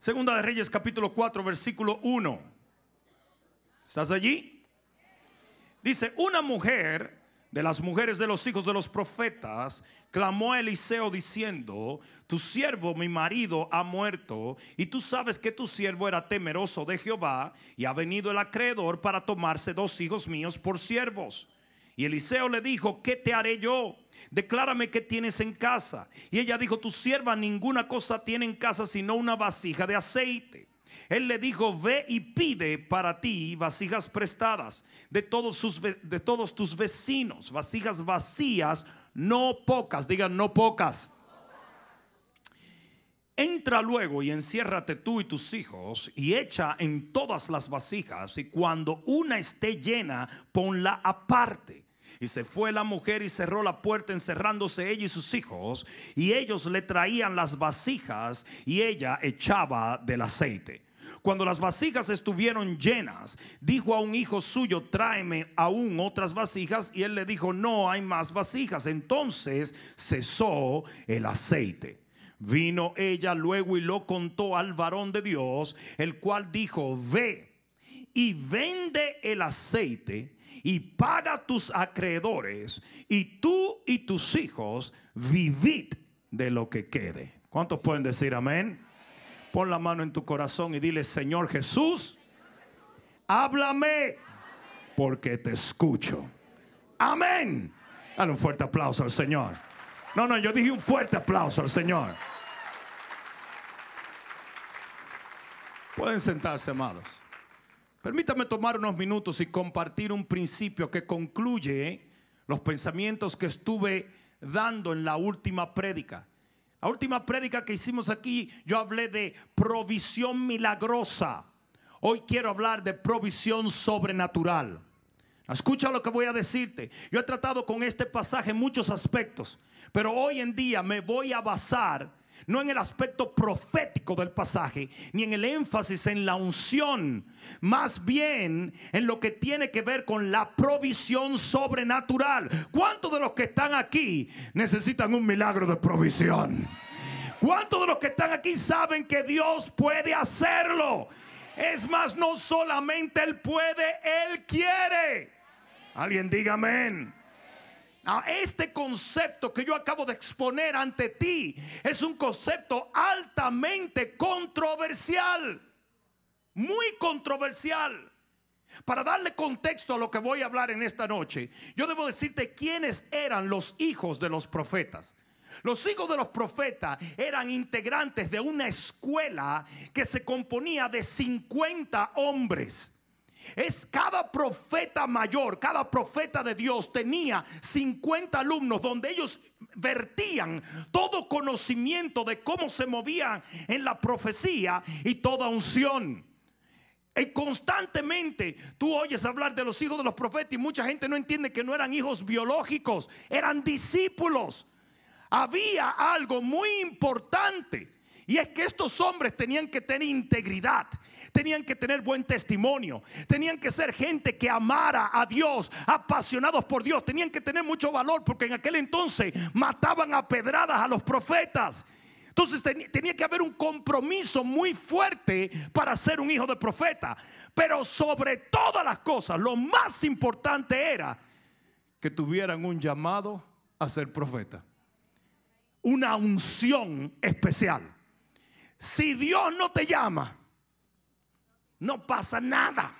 Segunda de Reyes capítulo 4 versículo 1. ¿Estás allí? Dice, una mujer de las mujeres de los hijos de los profetas clamó a Eliseo diciendo, tu siervo, mi marido, ha muerto y tú sabes que tu siervo era temeroso de Jehová y ha venido el acreedor para tomarse dos hijos míos por siervos. Y Eliseo le dijo, ¿qué te haré yo? Declárame qué tienes en casa. Y ella dijo, tu sierva ninguna cosa tiene en casa sino una vasija de aceite. Él le dijo, ve y pide para ti vasijas prestadas de todos, de todos tus vecinos, vasijas vacías, no pocas, digan no pocas. Entra luego y enciérrate tú y tus hijos y echa en todas las vasijas y cuando una esté llena, ponla aparte y se fue la mujer y cerró la puerta encerrándose ella y sus hijos. Y ellos le traían las vasijas y ella echaba del aceite. Cuando las vasijas estuvieron llenas, dijo a un hijo suyo, tráeme aún otras vasijas. Y él le dijo, no hay más vasijas. Entonces cesó el aceite. Vino ella luego y lo contó al varón de Dios, el cual dijo, ve y vende el aceite y paga tus acreedores, y tú y tus hijos vivid de lo que quede. ¿Cuántos pueden decir amén? Pon la mano en tu corazón y dile, Señor Jesús, háblame porque te escucho. Amén. Dale un fuerte aplauso al Señor. No, no, yo dije un fuerte aplauso al Señor. Pueden sentarse, amados. Permítame tomar unos minutos y compartir un principio que concluye ¿eh? los pensamientos que estuve dando en la última prédica. La última prédica que hicimos aquí, yo hablé de provisión milagrosa. Hoy quiero hablar de provisión sobrenatural. Escucha lo que voy a decirte. Yo he tratado con este pasaje muchos aspectos, pero hoy en día me voy a basar no en el aspecto profético del pasaje, ni en el énfasis en la unción, más bien en lo que tiene que ver con la provisión sobrenatural. ¿Cuántos de los que están aquí necesitan un milagro de provisión? ¿Cuántos de los que están aquí saben que Dios puede hacerlo? Es más, no solamente Él puede, Él quiere. Alguien diga amén. Ah, este concepto que yo acabo de exponer ante ti es un concepto altamente controversial, muy controversial. Para darle contexto a lo que voy a hablar en esta noche, yo debo decirte quiénes eran los hijos de los profetas. Los hijos de los profetas eran integrantes de una escuela que se componía de 50 hombres. Es cada profeta mayor, cada profeta de Dios tenía 50 alumnos donde ellos vertían todo conocimiento de cómo se movían en la profecía y toda unción. Y constantemente tú oyes hablar de los hijos de los profetas y mucha gente no entiende que no eran hijos biológicos, eran discípulos. Había algo muy importante. Y es que estos hombres tenían que tener integridad, tenían que tener buen testimonio, tenían que ser gente que amara a Dios, apasionados por Dios, tenían que tener mucho valor porque en aquel entonces mataban a pedradas a los profetas. Entonces tenía que haber un compromiso muy fuerte para ser un hijo de profeta. Pero sobre todas las cosas, lo más importante era que tuvieran un llamado a ser profeta. Una unción especial. Si Dios no te llama, no pasa nada.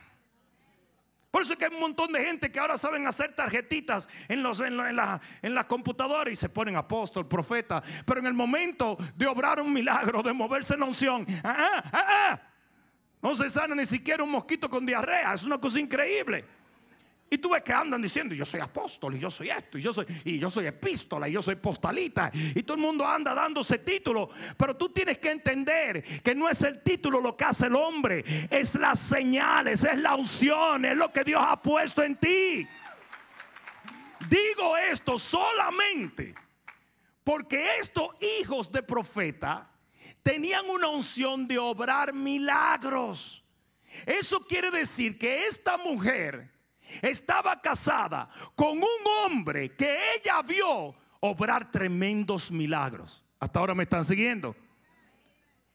Por eso es que hay un montón de gente que ahora saben hacer tarjetitas en, los, en, en, las computadoras y se ponen apóstol, profeta. Pero en el momento de obrar un milagro, de moverse en la unción, ah, ah, ah, no se sana ni siquiera un mosquito con diarrea. Es una cosa increíble. Y tú ves que andan diciendo, yo soy apóstol, y yo soy esto, y yo soy, y yo soy epístola, y yo soy postalita, y todo el mundo anda dándose título pero tú tienes que entender que no es el título lo que hace el hombre, es las señales, es la unción, es lo que Dios ha puesto en ti. Digo esto solamente porque estos hijos de profeta tenían una unción de obrar milagros. Eso quiere decir que esta mujer estaba casada con un hombre que ella vio obrar tremendos milagros. Hasta ahora me están siguiendo.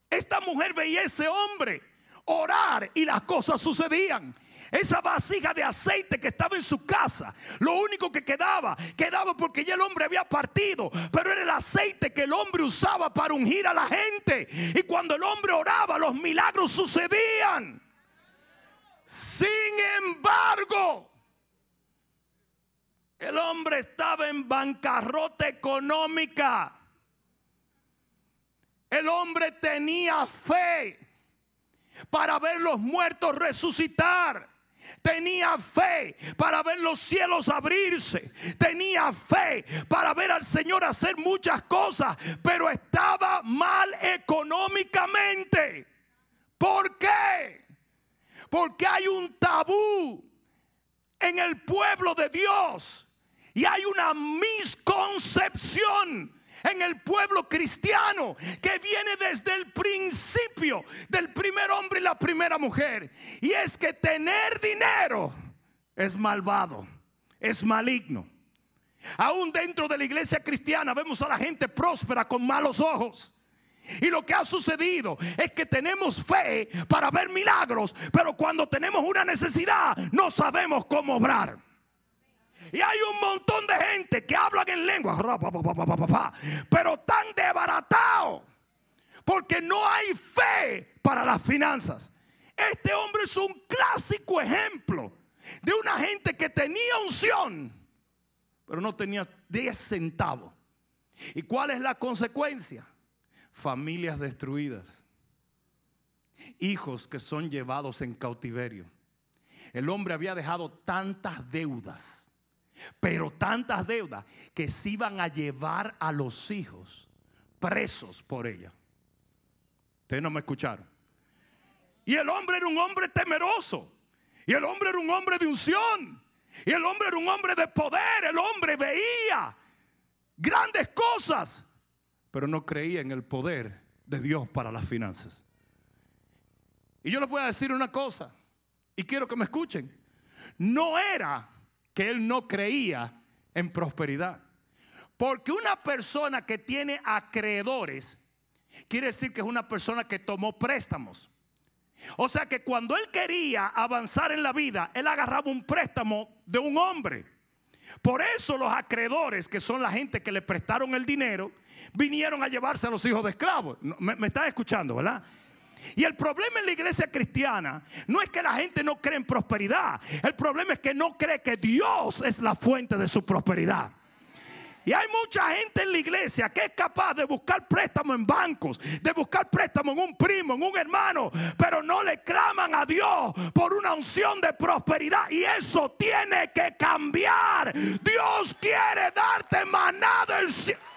Esta mujer veía a ese hombre orar y las cosas sucedían. Esa vasija de aceite que estaba en su casa, lo único que quedaba, quedaba porque ya el hombre había partido, pero era el aceite que el hombre usaba para ungir a la gente. Y cuando el hombre oraba, los milagros sucedían. Sin embargo, el hombre estaba en bancarrota económica. El hombre tenía fe para ver los muertos resucitar. Tenía fe para ver los cielos abrirse. Tenía fe para ver al Señor hacer muchas cosas. Pero estaba mal económicamente. ¿Por qué? Porque hay un tabú en el pueblo de Dios y hay una misconcepción en el pueblo cristiano que viene desde el principio del primer hombre y la primera mujer. Y es que tener dinero es malvado, es maligno. Aún dentro de la iglesia cristiana vemos a la gente próspera con malos ojos. Y lo que ha sucedido es que tenemos fe para ver milagros, pero cuando tenemos una necesidad no sabemos cómo obrar. Y hay un montón de gente que hablan en lengua, pero tan desbaratado, porque no hay fe para las finanzas. Este hombre es un clásico ejemplo de una gente que tenía unción, pero no tenía 10 centavos. ¿Y cuál es la consecuencia? familias destruidas, hijos que son llevados en cautiverio. El hombre había dejado tantas deudas, pero tantas deudas que se iban a llevar a los hijos presos por ella. Ustedes no me escucharon. Y el hombre era un hombre temeroso. Y el hombre era un hombre de unción. Y el hombre era un hombre de poder. El hombre veía grandes cosas pero no creía en el poder de Dios para las finanzas. Y yo les voy a decir una cosa, y quiero que me escuchen. No era que él no creía en prosperidad. Porque una persona que tiene acreedores, quiere decir que es una persona que tomó préstamos. O sea que cuando él quería avanzar en la vida, él agarraba un préstamo de un hombre. Por eso los acreedores, que son la gente que le prestaron el dinero, vinieron a llevarse a los hijos de esclavos. ¿Me, estás escuchando, verdad? Y el problema en la iglesia cristiana no es que la gente no cree en prosperidad. El problema es que no cree que Dios es la fuente de su prosperidad. Y hay mucha gente en la iglesia que es capaz de buscar préstamo en bancos, de buscar préstamo en un primo, en un hermano, pero no le claman a Dios por una unción de prosperidad. Y eso tiene que cambiar. Dios quiere darte manada del cielo.